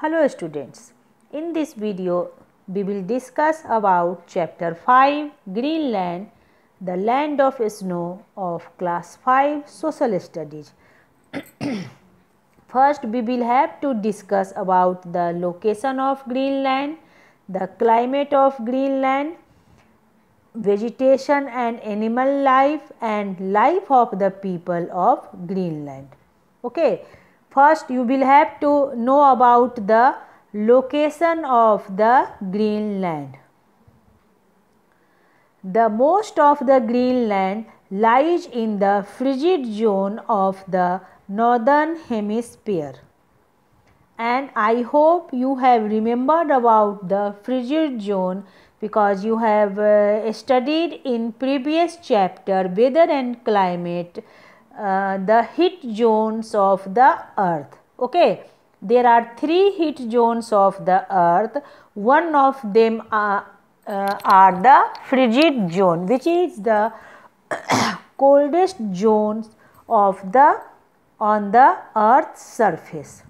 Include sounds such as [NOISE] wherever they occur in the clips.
Hello students, in this video we will discuss about chapter 5 Greenland the land of snow of class 5 social studies. First we will have to discuss about the location of Greenland, the climate of Greenland, vegetation and animal life and life of the people of Greenland. Okay. First you will have to know about the location of the Greenland. The most of the Greenland lies in the frigid zone of the northern hemisphere. And I hope you have remembered about the frigid zone because you have uh, studied in previous chapter weather and climate uh, the heat zones of the earth. Okay. There are three heat zones of the earth. One of them are, uh, uh, are the frigid zone which is the [COUGHS] coldest zones of the on the earth's surface.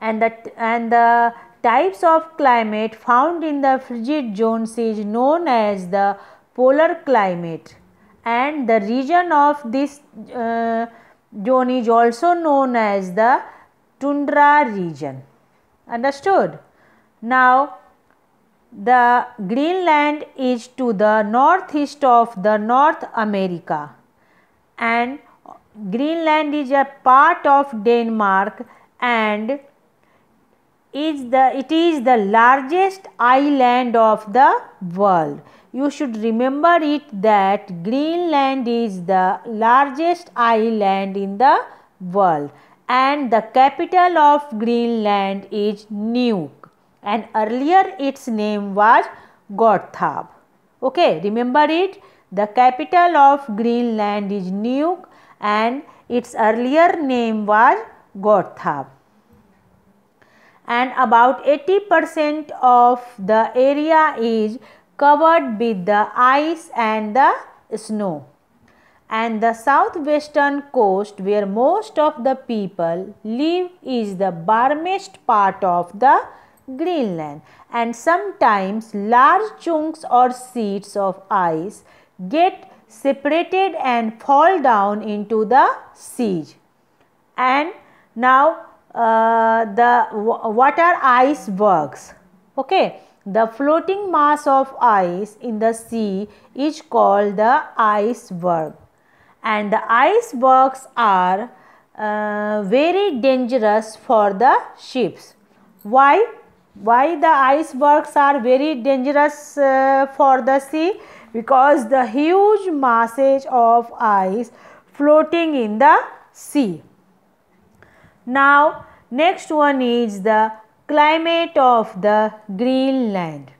And the, and the types of climate found in the frigid zones is known as the polar climate and the region of this uh, zone is also known as the tundra region. Understood? Now, the Greenland is to the northeast of the North America and Greenland is a part of Denmark and is the it is the largest island of the world you should remember it that Greenland is the largest island in the world and the capital of Greenland is Nuuk and earlier its name was Gotthab. Okay, remember it the capital of Greenland is Nuuk and its earlier name was Gotthab. and about 80 percent of the area is covered with the ice and the snow. And the southwestern coast where most of the people live is the warmest part of the Greenland and sometimes large chunks or sheets of ice get separated and fall down into the sea. And now uh, the what are icebergs? Okay, the floating mass of ice in the sea is called the iceberg and the icebergs are uh, very dangerous for the ships. Why? Why the icebergs are very dangerous uh, for the sea? Because the huge masses of ice floating in the sea. Now, next one is the Climate of the Greenland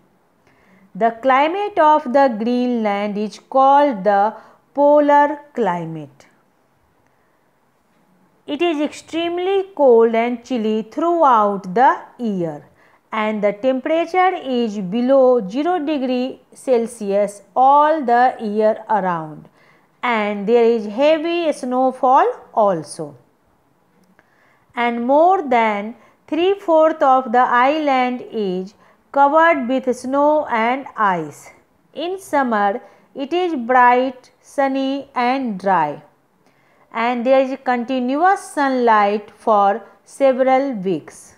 The climate of the Greenland is called the polar climate. It is extremely cold and chilly throughout the year and the temperature is below 0 degree Celsius all the year around and there is heavy snowfall also. And more than Three fourth of the island is covered with snow and ice. In summer, it is bright, sunny and dry and there is continuous sunlight for several weeks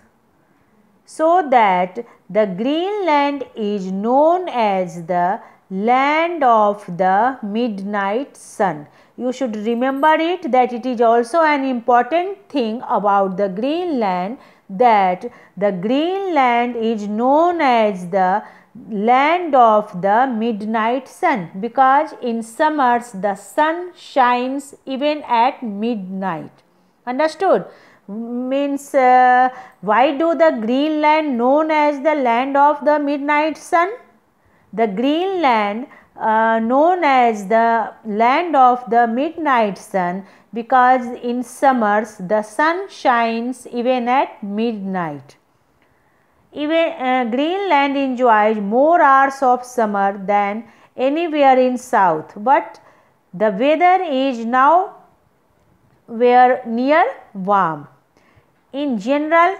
so that the Greenland is known as the land of the midnight sun. You should remember it that it is also an important thing about the Greenland that the Greenland is known as the land of the midnight sun because in summers the sun shines even at midnight. Understood? Means uh, why do the Greenland known as the land of the midnight sun? The Greenland uh, known as the land of the midnight sun because in summers the sun shines even at midnight. Even uh, Greenland enjoys more hours of summer than anywhere in south but the weather is now where near warm. In general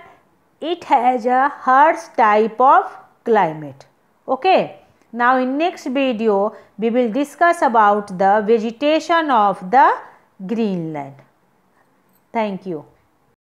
it has a harsh type of climate. Okay. Now in next video we will discuss about the vegetation of the Greenland. Thank you.